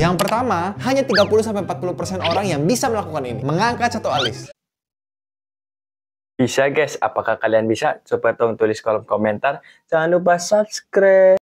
Yang pertama, hanya 30-40% orang yang bisa melakukan ini. Mengangkat satu alis. Bisa guys, apakah kalian bisa? Coba tolong tulis kolom komentar. Jangan lupa subscribe.